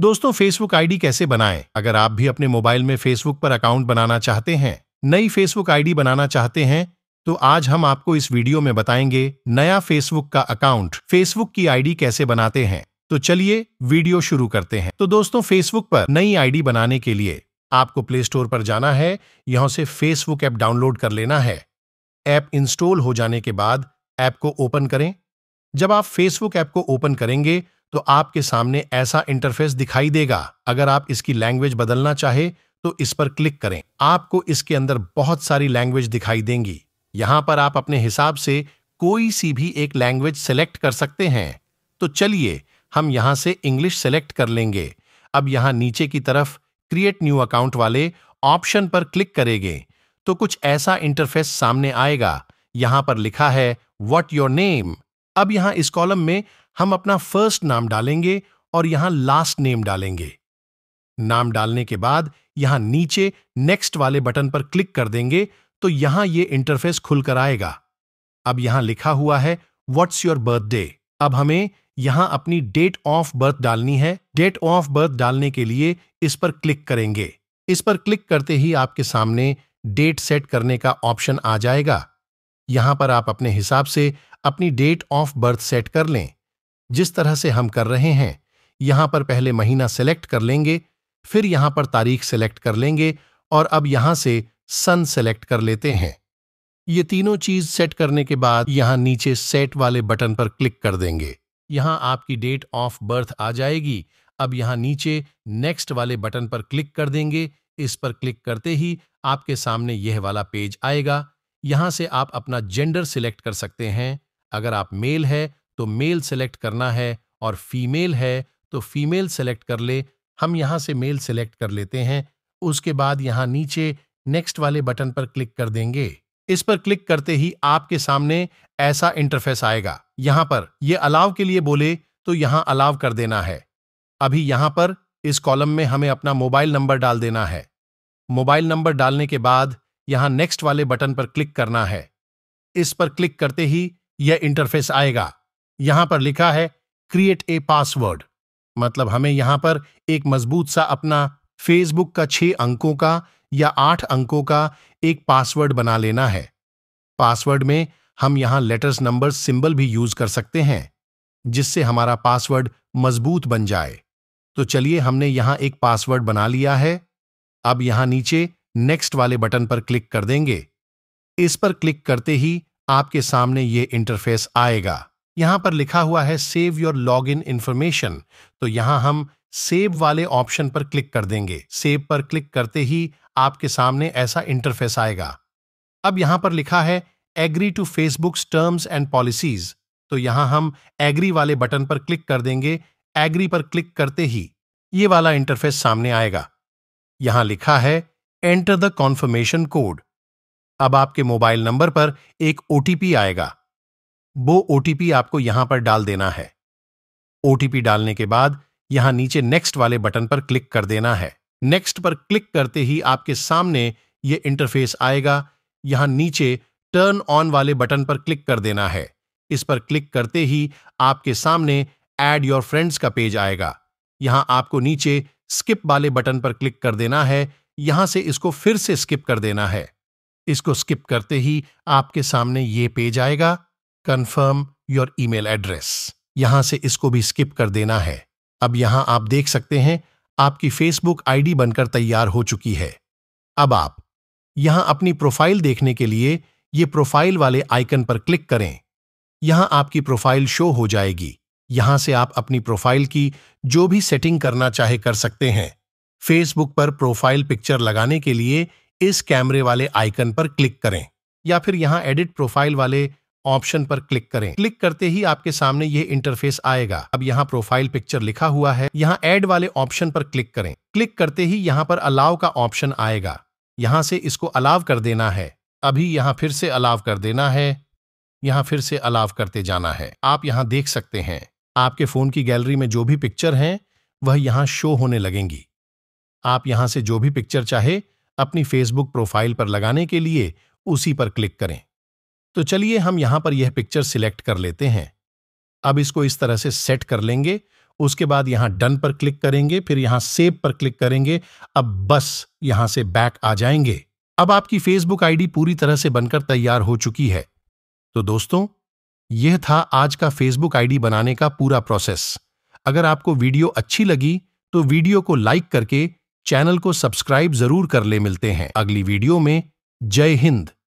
दोस्तों Facebook ID कैसे बनाएं अगर आप भी अपने मोबाइल में फेसबुक पर अकाउंट बनाना चाहते हैं नई फेसबुक आईडी बनाना चाहते हैं तो आज हम आपको इस वीडियो में बताएंगे नया फेसबुक का अकाउंट फेसबुक की आईडी कैसे बनाते हैं तो चलिए वीडियो शुरू करते हैं तो दोस्तों फेसबुक पर नई आईडी बनाने के लिए आपको प्ले स्टोर पर जाना है यहां से फेसबुक ऐप डाउनलोड कर लेना है ऐप इंस्टॉल हो जाने के बाद ऐप को ओपन करें जब आप फेसबुक ऐप को ओपन करेंगे तो आपके सामने ऐसा इंटरफेस दिखाई देगा अगर आप इसकी लैंग्वेज बदलना चाहे तो इस पर क्लिक करें आपको इसके अंदर बहुत सारी लैंग्वेज दिखाई देंगी यहां पर आप अपने हिसाब से कोई सी भी एक लैंग्वेज सेलेक्ट कर सकते हैं तो चलिए हम यहां से इंग्लिश सेलेक्ट कर लेंगे अब यहां नीचे की तरफ क्रिएट न्यू अकाउंट वाले ऑप्शन पर क्लिक करेंगे तो कुछ ऐसा इंटरफेस सामने आएगा यहां पर लिखा है व्हाट योर नेम अब यहां इस कॉलम में हम अपना फर्स्ट नाम डालेंगे और यहां लास्ट नेम डालेंगे नाम डालने के बाद यहां नीचे नेक्स्ट वाले बटन पर क्लिक कर देंगे तो यहां ये इंटरफेस खुलकर आएगा अब यहां लिखा हुआ है व्हाट्स योर बर्थडे अब हमें यहां अपनी डेट ऑफ बर्थ डालनी है डेट ऑफ बर्थ डालने के लिए इस पर क्लिक करेंगे इस पर क्लिक करते ही आपके सामने डेट सेट करने का ऑप्शन आ जाएगा यहां पर आप अपने हिसाब से अपनी डेट ऑफ बर्थ सेट कर लें जिस तरह से हम कर रहे हैं यहां पर पहले महीना सेलेक्ट कर लेंगे फिर यहां पर तारीख सेलेक्ट कर लेंगे और अब यहां से सन सेलेक्ट कर लेते हैं ये तीनों चीज सेट करने के बाद यहां नीचे सेट वाले बटन पर क्लिक कर देंगे यहां आपकी डेट ऑफ बर्थ आ जाएगी अब यहां नीचे नेक्स्ट वाले बटन पर क्लिक कर देंगे इस पर क्लिक करते ही आपके सामने यह वाला पेज आएगा यहां से आप अपना जेंडर सिलेक्ट कर सकते हैं अगर आप मेल है तो मेल सेलेक्ट करना है और फीमेल है तो फीमेल सेलेक्ट कर ले हम यहां से मेल सेलेक्ट कर लेते हैं उसके बाद यहां नीचे नेक्स्ट वाले बटन पर क्लिक कर देंगे इस पर क्लिक करते ही आपके सामने ऐसा इंटरफेस आएगा यहां पर ये अलाव के लिए बोले तो यहां अलाव कर देना है अभी यहां पर इस कॉलम में हमें अपना मोबाइल नंबर डाल देना है मोबाइल नंबर डालने के बाद यहां नेक्स्ट वाले बटन पर क्लिक करना है इस पर क्लिक करते ही यह इंटरफेस आएगा यहां पर लिखा है क्रिएट ए पासवर्ड मतलब हमें यहां पर एक मजबूत सा अपना फेसबुक का छह अंकों का या आठ अंकों का एक पासवर्ड बना लेना है पासवर्ड में हम यहां लेटर्स नंबर सिंबल भी यूज कर सकते हैं जिससे हमारा पासवर्ड मजबूत बन जाए तो चलिए हमने यहां एक पासवर्ड बना लिया है अब यहां नीचे नेक्स्ट वाले बटन पर क्लिक कर देंगे इस पर क्लिक करते ही आपके सामने ये इंटरफेस आएगा यहां पर लिखा हुआ है save your log in information तो यहां हम सेव वाले ऑप्शन पर क्लिक कर देंगे सेव पर क्लिक करते ही आपके सामने ऐसा इंटरफेस आएगा अब यहां पर लिखा है agree to Facebook terms and policies तो यहां हम एग्री वाले बटन पर क्लिक कर देंगे एग्री पर क्लिक करते ही ये वाला इंटरफेस सामने आएगा यहां लिखा है एंटर द कॉन्फर्मेशन कोड अब आपके मोबाइल नंबर पर एक ओटीपी आएगा वो ओटीपी आपको यहां पर डाल देना है ओटीपी डालने के बाद यहां नीचे नेक्स्ट वाले बटन पर क्लिक कर देना है नेक्स्ट पर क्लिक करते ही आपके सामने ये इंटरफेस आएगा यहां नीचे टर्न ऑन वाले बटन पर क्लिक कर देना है इस पर क्लिक करते ही आपके सामने ऐड योर फ्रेंड्स का पेज आएगा यहां आपको नीचे स्किप वाले बटन पर क्लिक कर देना है यहां से इसको फिर से स्किप कर देना है इसको स्किप करते ही आपके सामने ये पेज आएगा कन्फर्म योर ईमेल एड्रेस यहां से इसको भी स्किप कर देना है अब यहां आप देख सकते हैं आपकी फेसबुक आईडी बनकर तैयार हो चुकी है अब आप यहां अपनी प्रोफाइल देखने के लिए ये प्रोफाइल वाले आइकन पर क्लिक करें यहां आपकी प्रोफाइल शो हो जाएगी यहां से आप अपनी प्रोफाइल की जो भी सेटिंग करना चाहे कर सकते हैं फेसबुक पर प्रोफाइल पिक्चर लगाने के लिए इस कैमरे वाले आइकन पर क्लिक करें या फिर यहां एडिट प्रोफाइल वाले ऑप्शन पर क्लिक करें क्लिक करते ही आपके सामने ये इंटरफेस आएगा अब यहाँ प्रोफाइल पिक्चर लिखा हुआ है यहाँ एड वाले ऑप्शन पर क्लिक करें क्लिक करते ही यहाँ पर अलाव का ऑप्शन आएगा यहाँ से इसको अलाव कर देना है अभी यहाँ फिर से अलाव कर देना है यहाँ फिर से अलाव करते जाना है आप यहाँ देख सकते हैं आपके फोन की गैलरी में जो भी पिक्चर हैं वह यहाँ शो होने लगेंगी आप यहां से जो भी पिक्चर चाहे अपनी फेसबुक प्रोफाइल पर लगाने के लिए उसी पर क्लिक करें तो चलिए हम यहां पर यह पिक्चर सिलेक्ट कर लेते हैं अब इसको इस तरह से सेट कर लेंगे उसके बाद यहां डन पर क्लिक करेंगे फिर यहां सेव पर क्लिक करेंगे अब बस यहां से बैक आ जाएंगे अब आपकी फेसबुक आईडी पूरी तरह से बनकर तैयार हो चुकी है तो दोस्तों यह था आज का फेसबुक आईडी बनाने का पूरा प्रोसेस अगर आपको वीडियो अच्छी लगी तो वीडियो को लाइक करके चैनल को सब्सक्राइब जरूर कर ले मिलते हैं अगली वीडियो में जय हिंद